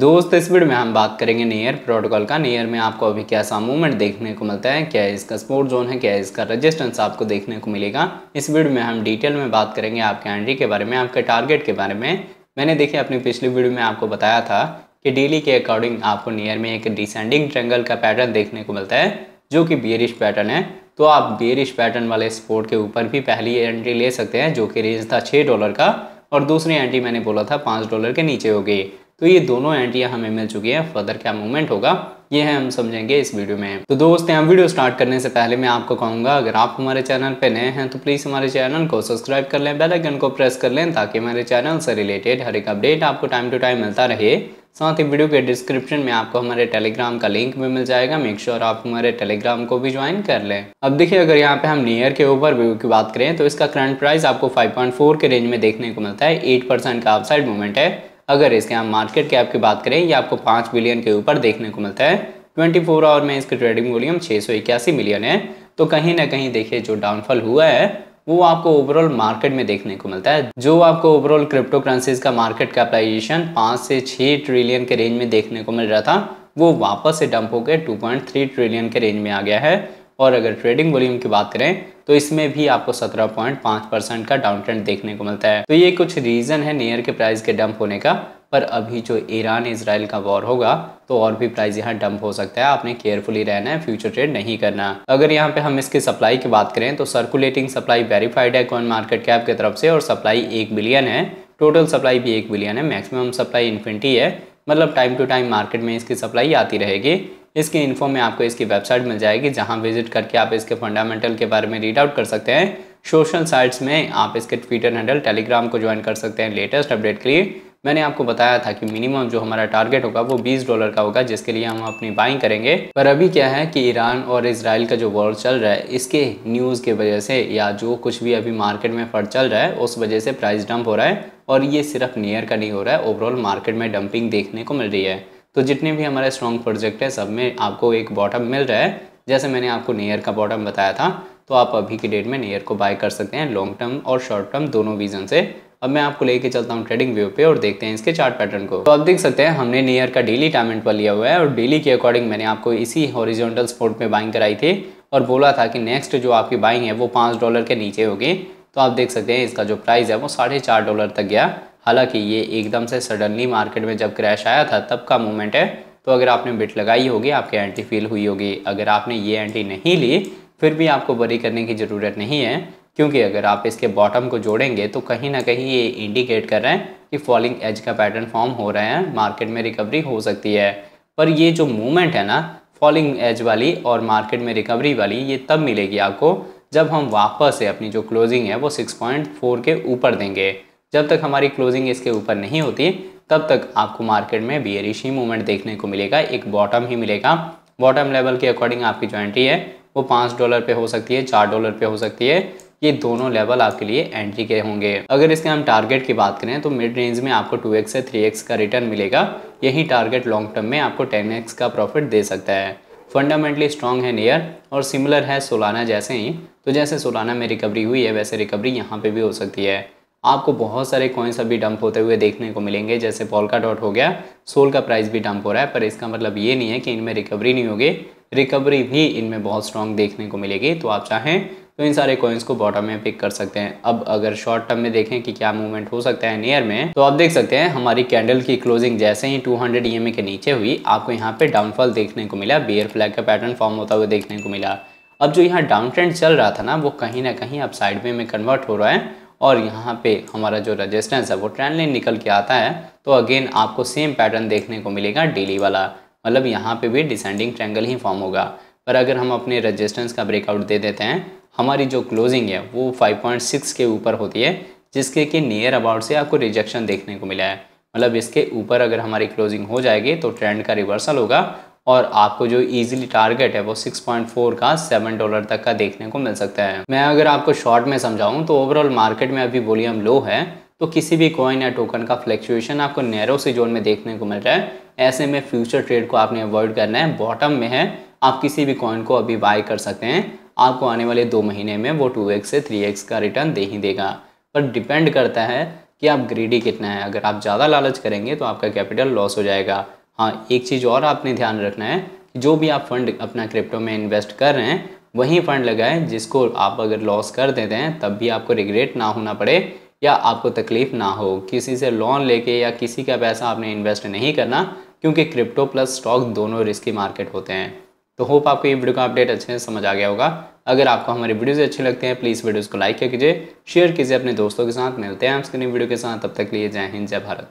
दोस्त इस वीडियो में हम बात करेंगे नियर प्रोटोकॉल का नियर में आपको अभी कैसा मूवमेंट देखने को मिलता है क्या इसका स्पोर्ट जोन है क्या इसका रेजिस्टेंस आपको देखने को मिलेगा इस वीडियो में हम डिटेल में बात करेंगे आपके एंट्री के बारे में आपके टारगेट के बारे में मैंने देखिए अपनी पिछली वीडियो में आपको बताया था कि डेली के अकॉर्डिंग आपको नियर में एक डिसेंडिंग ट्रेंगल का पैटर्न देखने को मिलता है जो कि बियरिश पैटर्न है तो आप बियरिश पैटर्न वाले स्पोर्ट के ऊपर भी पहली एंट्री ले सकते हैं जो कि रेंज था छः डॉलर का और दूसरी एंट्री मैंने बोला था पाँच डॉलर के नीचे होगी तो ये दोनों एंटियाँ हमें मिल चुकी हैं फर्दर क्या मूवमेंट होगा ये है हम समझेंगे इस वीडियो में तो दोस्त यहाँ वीडियो स्टार्ट करने से पहले मैं आपको कहूंगा अगर आप हमारे चैनल पे नए हैं तो प्लीज़ हमारे चैनल को सब्सक्राइब कर लें बेल आइकन को प्रेस कर लें ताकि हमारे चैनल से रिलेटेड हर एक अपडेट आपको टाइम टू टाइम मिलता रहे साथ ही वीडियो के डिस्क्रिप्शन में आपको हमारे टेलीग्राम का लिंक भी मिल जाएगा मेक श्योर sure आप हमारे टेलीग्राम को भी ज्वाइन कर लें अब देखिए अगर यहाँ पे हम नियर के ओवर व्यू की बात करें तो इसका करंट प्राइस आपको 5.4 के रेंज में देखने को मिलता है 8% का अपसाइड मूवमेंट है अगर इसके हम मार्केट कैप की बात करें ये आपको पाँच बिलियन के ऊपर देखने को मिलता है ट्वेंटी फोर आवर में इसकी ट्रेडिंग वॉल्यूम छः मिलियन है तो कहीं ना कहीं देखिए जो डाउनफॉल हुआ है वो आपको ओवरऑल मार्केट में देखने को मिलता है जो आपको ओवरऑल क्रिप्टो करेंसीज का मार्केट कैपिटलाइजेशन पाँच से छः ट्रिलियन के रेंज में देखने को मिल रहा था वो वापस से डंप होकर 2.3 ट्रिलियन के रेंज में आ गया है और अगर ट्रेडिंग वॉल्यूम की बात करें तो इसमें भी आपको 17.5 परसेंट का डाउन ट्रेंड देखने को मिलता है तो ये कुछ रीज़न है नियर के प्राइस के डंप होने का पर अभी जो ईरान इसराइल का वॉर होगा तो और भी प्राइस यहाँ डंप हो सकता है आपने केयरफुली रहना है फ्यूचर ट्रेड नहीं करना अगर यहाँ पे हम इसकी सप्लाई की बात करें तो सर्कुलेटिंग सप्लाई वेरीफाइड है कॉन मार्केट कैप की तरफ से और सप्लाई एक बिलियन है टोटल सप्लाई भी एक बिलियन है मैक्सिमम सप्लाई इन्फिनिटी है मतलब टाइम टू टाइम मार्केट में इसकी सप्लाई आती रहेगी इसके इन्फो में आपको इसकी वेबसाइट मिल जाएगी जहाँ विजिट करके आप इसके फंडामेंटल के बारे में रीड आउट कर सकते हैं सोशल साइट्स में आप इसके ट्विटर हैंडल टेलीग्राम को ज्वाइन कर सकते हैं लेटेस्ट अपडेट के लिए मैंने आपको बताया था कि मिनिमम जो हमारा टारगेट होगा वो 20 डॉलर का होगा जिसके लिए हम अपनी बाइंग करेंगे पर अभी क्या है कि ईरान और इसराइल का जो वॉर चल रहा है इसके न्यूज़ के वजह से या जो कुछ भी अभी मार्केट में फट चल रहा है उस वजह से प्राइस डंप हो रहा है और ये सिर्फ नियर का नहीं हो रहा है ओवरऑल मार्केट में डंपिंग देखने को मिल रही है तो जितने भी हमारे स्ट्रॉन्ग प्रोजेक्ट है सब में आपको एक बॉटम मिल रहा है जैसे मैंने आपको नेयर का बॉटम बताया था तो आप अभी की डेट में नेयर को बाय कर सकते हैं लॉन्ग टर्म और शॉर्ट टर्म दोनों वीजन से अब मैं आपको लेके चलता हूँ ट्रेडिंग व्यू पे और देखते हैं इसके चार्ट पैटर्न को तो आप देख सकते हैं हमने नियर का डेली टाइमेंट पर लिया हुआ है और डेली के अकॉर्डिंग मैंने आपको इसी हॉरिजॉन्टल स्पोर्ट में बाइंग कराई थी और बोला था कि नेक्स्ट जो आपकी बाइंग है वो पाँच डॉलर के नीचे होगी तो आप देख सकते हैं इसका जो प्राइस है वो साढ़े डॉलर तक गया हालांकि ये एकदम से सडनली मार्केट में जब क्रैश आया था तब का मूवमेंट है तो अगर आपने बिट लगाई होगी आपके एंट्री फील हुई होगी अगर आपने ये एंट्री नहीं ली फिर भी आपको बरी करने की ज़रूरत नहीं है क्योंकि अगर आप इसके बॉटम को जोड़ेंगे तो कहीं ना कहीं ये इंडिकेट कर रहे हैं कि फॉलिंग एज का पैटर्न फॉर्म हो रहे हैं मार्केट में रिकवरी हो सकती है पर ये जो मूवमेंट है ना फॉलिंग एज वाली और मार्केट में रिकवरी वाली ये तब मिलेगी आपको जब हम वापस से अपनी जो क्लोजिंग है वो 6.4 के ऊपर देंगे जब तक हमारी क्लोजिंग इसके ऊपर नहीं होती तब तक आपको मार्केट में बियरिश ही मूवमेंट देखने को मिलेगा एक बॉटम ही मिलेगा बॉटम लेवल के अकॉर्डिंग आपकी जो एंट्री है वो पाँच डॉलर पे हो सकती है चार डॉलर पे हो सकती है ये दोनों लेवल आपके लिए एंट्री के होंगे अगर इसके हम टारगेट की बात करें तो मिड रेंज में आपको टू या से एक्स का रिटर्न मिलेगा यही टारगेट लॉन्ग टर्म में आपको टेन एक्स का प्रॉफिट दे सकता है फंडामेंटली स्ट्रॉन्ग है नियर और सिमिलर है सोलाना जैसे ही तो जैसे सोलाना में रिकवरी हुई है वैसे रिकवरी यहाँ पे भी हो सकती है आपको बहुत सारे कॉइन्स अभी डंप होते हुए देखने को मिलेंगे जैसे पोलका डॉट हो गया सोल का प्राइस भी डंप हो रहा है पर इसका मतलब ये नहीं है कि इनमें रिकवरी नहीं होगी रिकवरी भी इनमें बहुत स्ट्रॉन्ग देखने को मिलेगी तो आप चाहें तो इन सारे कॉइन्स को बॉटम में पिक कर सकते हैं अब अगर शॉर्ट टर्म में देखें कि क्या मूवमेंट हो सकता है नियर में तो आप देख सकते हैं हमारी कैंडल की क्लोजिंग जैसे ही 200 हंड्रेड के नीचे हुई आपको यहाँ पे डाउनफॉल देखने को मिला बियर फ्लैग का पैटर्न फॉर्म होता हुआ देखने को मिला अब जो यहाँ डाउन ट्रेंड चल रहा था ना वो कहीं ना कहीं अब साइड में, में कन्वर्ट हो रहा है और यहाँ पे हमारा जो रजिस्टेंस है वो ट्रेंड लाइन निकल के आता है तो अगेन आपको सेम पैटर्न देखने को मिलेगा डेली वाला मतलब यहाँ पे भी डिसेंडिंग ट्रेंगल ही फॉर्म होगा पर अगर हम अपने रजिस्टेंस का ब्रेकआउट दे देते हैं हमारी जो क्लोजिंग है वो सिक्स के ऊपर होती है जिसके कि नियर अबाउट से आपको रिजेक्शन देखने को मिला है मतलब इसके ऊपर अगर हमारी क्लोजिंग हो जाएगी तो ट्रेंड का रिवर्सल होगा और आपको जो इजीली टारगेट है वो 6.4 का 7 डॉलर तक का देखने को मिल सकता है मैं अगर आपको शॉर्ट में समझाऊं तो ओवरऑल मार्केट में अभी वॉल्यूम लो है तो किसी भी कॉइन या टोकन का फ्लैक्चुएशन आपको नैरो से जोन में देखने को मिल रहा है ऐसे में फ्यूचर ट्रेड को आपने अवॉइड करना है बॉटम में है आप किसी भी कॉइन को अभी बाय कर सकते हैं आपको आने वाले दो महीने में वो टू से थ्री का रिटर्न दे ही देगा पर डिपेंड करता है कि आप ग्रीडी कितना है अगर आप ज़्यादा लालच करेंगे तो आपका कैपिटल लॉस हो जाएगा हाँ एक चीज़ और आपने ध्यान रखना है जो भी आप फंड अपना क्रिप्टो में इन्वेस्ट कर रहे हैं वही फंड लगाएं जिसको आप अगर लॉस कर देते हैं तब भी आपको रिग्रेट ना होना पड़े या आपको तकलीफ़ ना हो किसी से लोन लेके या किसी का पैसा आपने इन्वेस्ट नहीं करना क्योंकि क्रिप्टो प्लस स्टॉक दोनों रिस्की मार्केट होते हैं तो होप आपको ये वीडियो का अपडेट अच्छे से समझ आ गया होगा अगर आपको हमारे वीडियोज़ अच्छे लगते हैं प्लीज़ वीडियोज़ को लाइक कीजिए शेयर कीजिए अपने दोस्तों के साथ मिलते हैं आपके नई वीडियो के साथ तब तक लिए जय हिंद जय भारत